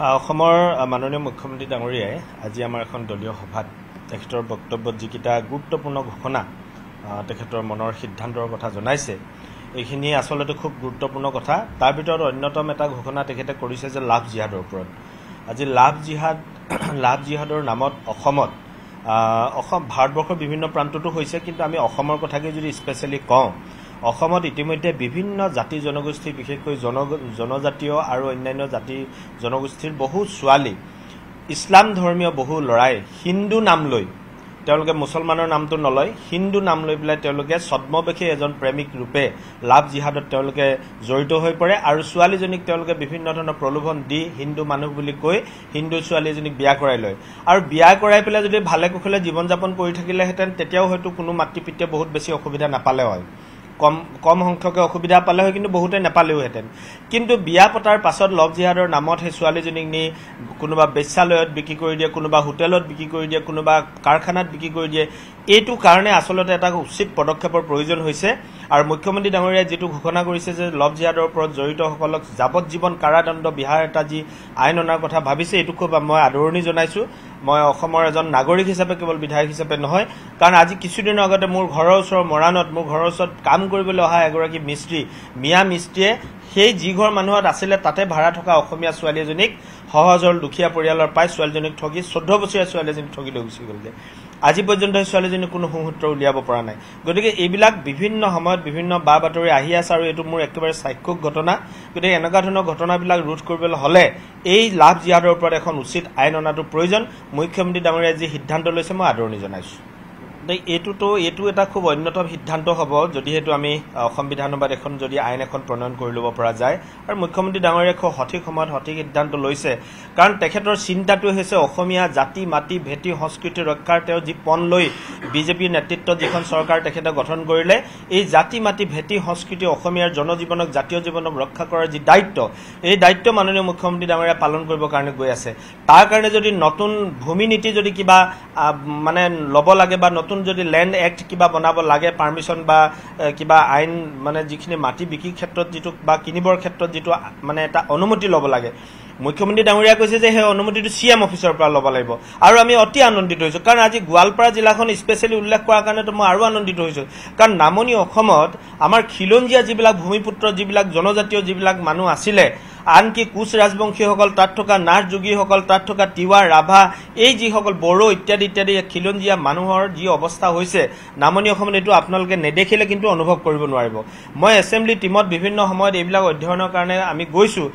অসমৰ মাননীয় মুখ্যমন্ত্ৰী ডাঙৰীয়াই আজি আমাৰ এখন দলীয় সভাত তেখেতৰ বক্তব্যত যিকেইটা গুৰুত্বপূৰ্ণ ঘোষণা তেখেতৰ মনৰ সিদ্ধান্তৰ কথা জনাইছে এইখিনি আচলতে খুব গুৰুত্বপূৰ্ণ কথা তাৰ ভিতৰত অন্যতম এটা ঘোষণা তেখেতে কৰিছে যে লাভ জিহাদৰ ওপৰত আজি লাভ জিহাদ লাভ জিহাদৰ নামত অসমত অসম ভাৰতবৰ্ষৰ বিভিন্ন প্ৰান্ততো হৈছে কিন্তু আমি অসমৰ কথাকে যদি স্পেচিয়েলি কওঁ অসমত ইতিমধ্যে বিভিন্ন জাতি জনগোষ্ঠী বিশেষকৈ জন জনজাতীয় আৰু অন্যান্য জাতি জনগোষ্ঠীৰ বহু ছোৱালী ইছলাম ধৰ্মীয় বহু ল'ৰাই হিন্দু নাম লৈ তেওঁলোকে মুছলমানৰ নামটো নলয় হিন্দু নাম লৈ পেলাই তেওঁলোকে ছদ্মবেশী এজন প্ৰেমিক ৰূপে লাভ জিহাদত তেওঁলোকে জড়িত হৈ পৰে আৰু ছোৱালীজনীক তেওঁলোকে বিভিন্ন ধৰণৰ প্ৰলোভন দি হিন্দু মানুহ বুলি কৈ হিন্দু ছোৱালী এজনীক বিয়া কৰাই লয় আৰু বিয়া কৰাই পেলাই যদি ভালে কুশলে জীৱন যাপন কৰি থাকিলেহেঁতেন তেতিয়াও হয়তো কোনো মাতৃপিতৃয়ে বহুত বেছি অসুবিধা নাপালে হয় কম কম সংখ্যকে অসুবিধা পালে হয় কিন্তু বহুতে নেপালেওহেঁতেন কিন্তু বিয়া পতাৰ পাছত লভ জিহাদৰ নামত সেই ছোৱালীজনীক নি কোনোবা বেচালয়ত বিক্ৰী কৰি দিয়ে কোনোবা হোটেলত বিক্ৰী কৰি দিয়ে কোনোবা কাৰখানাত বিক্ৰী কৰি দিয়ে এইটো কাৰণে আচলতে এটা উচিত পদক্ষেপৰ প্ৰয়োজন হৈছে আৰু মুখ্যমন্ত্ৰী ডাঙৰীয়াই যিটো ঘোষণা কৰিছে যে লভ জিহাদৰ ওপৰত জড়িতসকলক যাৱজ্জীৱন কাৰাদণ্ড বিহাৰ এটা যি আইন অনাৰ কথা ভাবিছে এইটো খুব মই আদৰণি জনাইছোঁ মই অসমৰ এজন নাগৰিক হিচাপে কেৱল বিধায়ক হিচাপে নহয় কাৰণ আজি কিছুদিনৰ আগতে মোৰ ঘৰৰ ওচৰৰ মৰাণত মোৰ ঘৰৰ ওচৰত কাম কৰিবলৈ অহা এগৰাকী মিস্ত্ৰী মিয়া মিস্ত্ৰীয়ে সেই যিঘৰ মানুহত আছিলে তাতে ভাড়া থকা অসমীয়া ছোৱালী এজনীক সহজৰ দুখীয়া পৰিয়ালৰ পাই ছোৱালীজনীক ঠগি চৈধ্য বছৰীয়া ছোৱালীজনীক ঠগি লৈ গুচি গ'ল যে আজি পৰ্যন্ত ছোৱালীজনীক কোনো সুসূত্ৰ উলিয়াব পৰা নাই গতিকে এইবিলাক বিভিন্ন সময়ত বিভিন্ন বা বাতৰি আহি আছে আৰু এইটো মোৰ একেবাৰে চাক্ষুষ ঘটনা গতিকে এনেকুৱা ধৰণৰ ঘটনাবিলাক ৰোধ কৰিবলৈ হ'লে এই লাভ জিহাদৰ ওপৰত এখন উচিত আইন অনাটো প্ৰয়োজন মুখ্যমন্ত্ৰী ডাঙৰীয়াই যি সিদ্ধান্ত লৈছে মই আদৰণি জনাইছোঁ এইটোতো এইটো এটা খুব অন্যতম সিদ্ধান্ত হ'ব যদিহে আমি অসম বিধানসভাত এখন যদি আইন এখন প্ৰণয়ন কৰি ল'ব পৰা যায় আৰু মুখ্যমন্ত্ৰী ডাঙৰীয়াই খুব সঠিক সময়ত সঠিক সিদ্ধান্ত লৈছে কাৰণ তেখেতৰ চিন্তাটো হৈছে অসমীয়া জাতি মাটি ভেটি সংস্কৃতি ৰক্ষাৰ তেওঁ যি পণ লৈ বিজেপিৰ নেতৃত্বত যিখন চৰকাৰ তেখেতে গঠন কৰিলে এই জাতি মাটি ভেটি সংস্কৃতি অসমীয়াৰ জনজীৱনক জাতীয় জীৱনক ৰক্ষা কৰাৰ যি দায়িত্ব এই দায়িত্ব মাননীয় মুখ্যমন্ত্ৰী ডাঙৰীয়াই পালন কৰিবৰ কাৰণে গৈ আছে তাৰ কাৰণে যদি নতুন ভূমি নীতি যদি কিবা মানে ল'ব লাগে বা নতুন নতুন যদি লেণ্ড এক্ট কিবা বনাব লাগে পাৰ্মিশ্যন বা কিবা আইন মানে যিখিনি মাটি বিক্ৰী ক্ষেত্ৰত যিটো বা কিনিবৰ ক্ষেত্ৰত যিটো মানে এটা অনুমতি ল'ব লাগে মুখ্যমন্ত্ৰী ডাঙৰীয়াই কৈছে যে সেই অনুমতিটো চি এম অফিচৰ পৰা ল'ব লাগিব আৰু আমি অতি আনন্দিত হৈছোঁ কাৰণ আজি গোৱালপাৰা জিলাখন স্পেচিয়েলি উল্লেখ কৰাৰ কাৰণেতো মই আৰু আনন্দিত হৈছোঁ কাৰণ নামনি অসমত আমাৰ খিলঞ্জীয়া যিবিলাক ভূমিপুত্ৰ যিবিলাক জনজাতীয় যিবিলাক মানুহ আছিলে আনকি কোচ ৰাজবংশীসকল তাত থকা নাৰ্ছ যোগীসকল তাত থকা তিৱা ৰাভা এই যিসকল বড়ো ইত্যাদি ইত্যাদি খিলঞ্জীয়া মানুহৰ যি অৱস্থা হৈছে নামনি অসমত এইটো আপোনালোকে নেদেখিলে কিন্তু অনুভৱ কৰিব নোৱাৰিব মই এছেম্বলি টীমত বিভিন্ন সময়ত এইবিলাক অধ্যয়নৰ কাৰণে আমি গৈছোঁ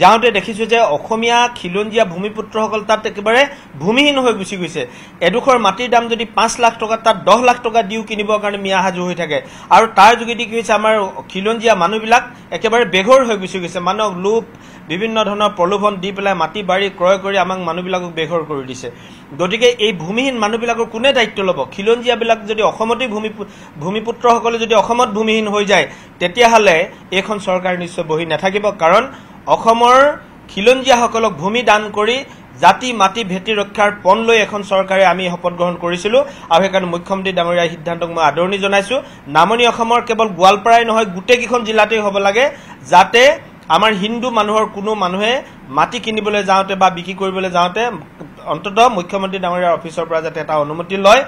যাওঁতে দেখিছোঁ যে অসমীয়া খিলঞ্জীয়া ভূমিপুত্ৰসকল তাত একেবাৰে ভূমিহীন হৈ গুচি গৈছে এডোখৰ মাটিৰ দাম যদি পাঁচ লাখ টকা তাত দহ লাখ টকা দিও কিনিবৰ কাৰণে মিয়া সাজু হৈ থাকে আৰু তাৰ যোগেদি কি হৈছে আমাৰ খিলঞ্জীয়া মানুহবিলাক একেবাৰে বেঘৰ হৈ গুচি গৈছে মানুহক লোভ বিভিন্ন ধৰণৰ প্ৰলোভন দি পেলাই মাটি বাৰী ক্ৰয় কৰি আমাক মানুহবিলাকক বেঘৰ কৰি দিছে গতিকে এই ভূমিহীন মানুহবিলাকৰ কোনে দায়িত্ব ল'ব খিলঞ্জীয়াবিলাক যদি অসমতেই ভূমি ভূমিপুত্ৰসকলে যদি অসমত ভূমিহীন হৈ যায় তেতিয়াহ'লে এইখন চৰকাৰ নিশ্চয় বহি নাথাকিব কাৰণ অসমৰ খিলঞ্জীয়াসকলক ভূমি দান কৰি জাতি মাটি ভেটি ৰক্ষাৰ পণ লৈ এখন চৰকাৰে আমি শপত গ্ৰহণ কৰিছিলোঁ আৰু সেইকাৰণে মুখ্যমন্ত্ৰী ডাঙৰীয়াৰ সিদ্ধান্তক মই আদৰণি জনাইছোঁ নামনি অসমৰ কেৱল গোৱালপাৰাই নহয় গোটেইকেইখন জিলাতেই হ'ব লাগে যাতে আমাৰ হিন্দু মানুহৰ কোনো মানুহে মাটি কিনিবলৈ যাওঁতে বা বিক্ৰী কৰিবলৈ যাওঁতে অন্তত মুখ্যমন্ত্ৰী ডাঙৰিয়াৰ অফিচৰ পৰা যাতে এটা অনুমতি লয়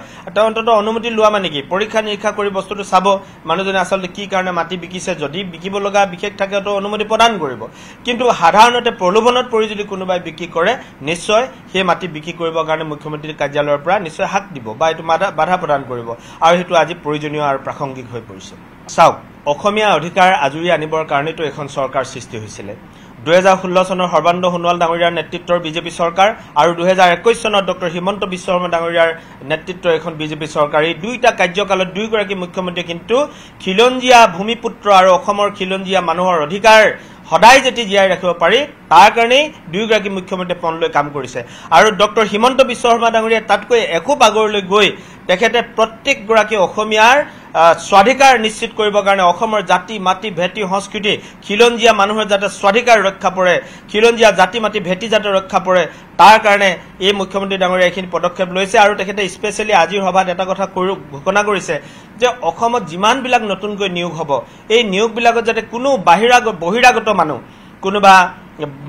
অন্তত অনুমতি লোৱা মানে কি পৰীক্ষা নিৰীক্ষা কৰি বস্তুটো চাব মানুহজনে আচলতে কি কাৰণে মাটি বিকিছে যদি বিকিব লগা বিশেষ থাকে তো অনুমতি প্ৰদান কৰিব কিন্তু সাধাৰণতে প্ৰলোভনত পৰি যদি কোনোবাই বিক্ৰী কৰে নিশ্চয় সেই মাটি বিক্ৰী কৰিবৰ কাৰণে মুখ্যমন্ত্ৰীৰ কাৰ্যালয়ৰ পৰা নিশ্চয় হাক দিব বা এইটো বাধা প্ৰদান কৰিব আৰু সেইটো আজি প্ৰয়োজনীয় আৰু প্ৰাসংগিক হৈ পৰিছে চাওক অসমীয়া অধিকাৰ আজৰি আনিবৰ কাৰণেতো এখন চৰকাৰ সৃষ্টি হৈছিলে দুহেজাৰ ষোল্ল চনৰ সৰ্বানন্দ সোণোৱাল ডাঙৰীয়াৰ নেতৃত্বৰ বিজেপি চৰকাৰ আৰু দুহেজাৰ একৈছ চনত ডঃ হিমন্ত বিশ্ব শৰ্মা ডাঙৰীয়াৰ নেতৃত্বৰ এখন বিজেপি চৰকাৰ এই দুয়োটা কাৰ্যকালত দুয়োগৰাকী মুখ্যমন্ত্ৰীয়ে কিন্তু খিলঞ্জীয়া ভূমিপুত্ৰ আৰু অসমৰ খিলঞ্জীয়া মানুহৰ অধিকাৰ সদায় যদি জীয়াই ৰাখিব পাৰি তাৰ কাৰণেই দুয়োগৰাকী মুখ্যমন্ত্ৰীয়ে পণ কাম কৰিছে আৰু ডঃ হিমন্ত বিশ্ব শৰ্মা ডাঙৰীয়াই তাতকৈ একো পাগৰলৈ গৈ তেখেতে প্ৰত্যেকগৰাকী অসমীয়াৰ স্বাধিকাৰ নিশ্চিত কৰিবৰ কাৰণে অসমৰ জাতি মাটি ভেটি সংস্কৃতি খিলঞ্জীয়া মানুহৰ যাতে স্বাধিকাৰ ৰক্ষা পৰে খিলঞ্জীয়া জাতি মাটি ভেটি যাতে ৰক্ষা পৰে তাৰ কাৰণে এই মুখ্যমন্ত্ৰী ডাঙৰীয়া এইখিনি পদক্ষেপ লৈছে আৰু তেখেতে স্পেচিয়েলি আজিৰ সভাত এটা কথা ঘোষণা কৰিছে যে অসমত যিমানবিলাক নতুনকৈ নিয়োগ হ'ব এই নিয়োগবিলাকত যাতে কোনো বাহিৰাগত বহিৰাগত মানুহ কোনোবা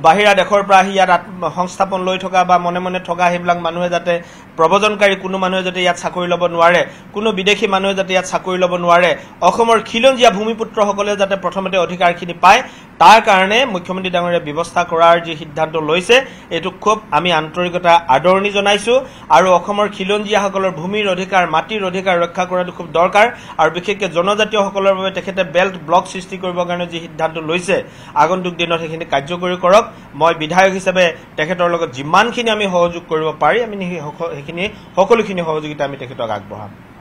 বাহিৰা দেশৰ পৰা আহি ইয়াত সংস্থাপন লৈ থকা বা মনে মনে থকা সেইবিলাক মানুহে যাতে প্ৰৱজনকাৰী কোনো মানুহে যাতে ইয়াত চাকৰি ল'ব নোৱাৰে কোনো বিদেশী মানুহে যাতে ইয়াত চাকৰি ল'ব নোৱাৰে অসমৰ খিলঞ্জীয়া ভূমিপুত্ৰসকলে যাতে প্ৰথমতে অধিকাৰখিনি পায় তাৰ কাৰণে মুখ্যমন্ত্ৰী ডাঙৰীয়া ব্যৱস্থা কৰাৰ যি সিদ্ধান্ত লৈছে এইটো খুব আমি আন্তৰিকতা আদৰণি জনাইছো আৰু অসমৰ খিলঞ্জীয়াসকলৰ ভূমিৰ অধিকাৰ মাটিৰ অধিকাৰ ৰক্ষা কৰাটো খুব দৰকাৰ আৰু বিশেষকৈ জনজাতীয়সকলৰ বাবে তেখেতে বেল্ট ব্লক সৃষ্টি কৰিবৰ কাৰণে যি সিদ্ধান্ত লৈছে আগন্তুক দিনত সেইখিনি কাৰ্যকৰী কৰক মই বিধায়ক হিচাপে তেখেতৰ লগত যিমানখিনি আমি সহযোগ কৰিব পাৰি আমি সেইখিনি সকলোখিনি সহযোগিতা আমি তেখেতক আগবঢ়াম